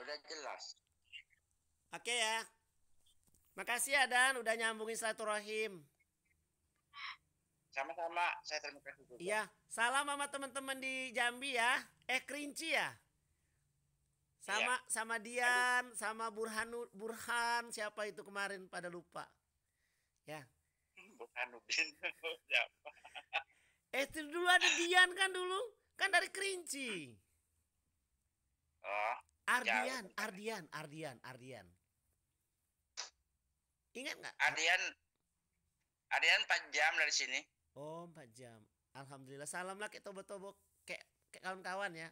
Udah jelas. Oke ya. Makasih ya Dan udah nyambungin silaturahim. Sama-sama, saya terima kasih juga. Iya, salam sama teman-teman di Jambi ya. Eh Kerinci ya. Sama iya. sama Dian, sama Burhanu Burhan siapa itu kemarin pada lupa. Ya. Burhanuddin siapa? Eh dulu ada Dian kan dulu, kan dari Kerinci. Oh. Ardian, ya, Ardian, Ardian, Ardian. Ingat nggak? Ardian, Ardian 4 jam dari sini. Oh 4 jam. Alhamdulillah. Salam lah kayak tobo-tobo kayak, kayak kawan-kawan ya.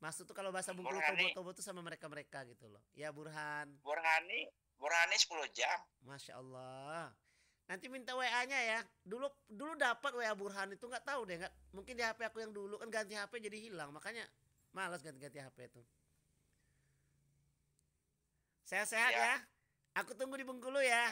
Maksud tuh kalau bahasa bungkulu tobo-tobo tuh sama mereka-mereka gitu loh. Ya Burhan. Burhani, Burhani sepuluh jam. Masya Allah. Nanti minta WA-nya ya. Dulu dulu dapat WA Burhan itu nggak tahu deh nggak. Mungkin di HP aku yang dulu kan ganti HP jadi hilang makanya malas ganti-ganti HP itu. Sehat-sehat ya. ya. Aku tunggu di Bengkulu ya.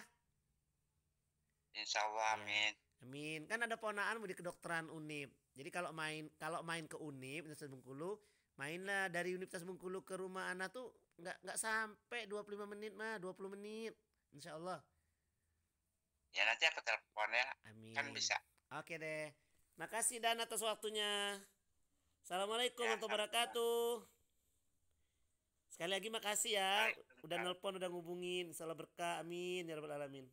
Insya Allah, ya. amin. Amin. Kan ada mau di kedokteran Unip. Jadi kalau main kalau main ke Unip Universitas Bengkulu, mainlah dari Universitas Bengkulu ke rumah anak tuh nggak nggak sampai 25 menit mah, 20 menit. Insya Allah. Ya nanti aku telepon ya. Kan amin. Kan bisa. Oke deh. Makasih Dan atas waktunya. Assalamualaikum ya, warahmatullahi ya, wabarakatuh. Sekali lagi makasih ya, udah nelpon, udah ngubungin. salam berkah, amin ya rabbal alamin.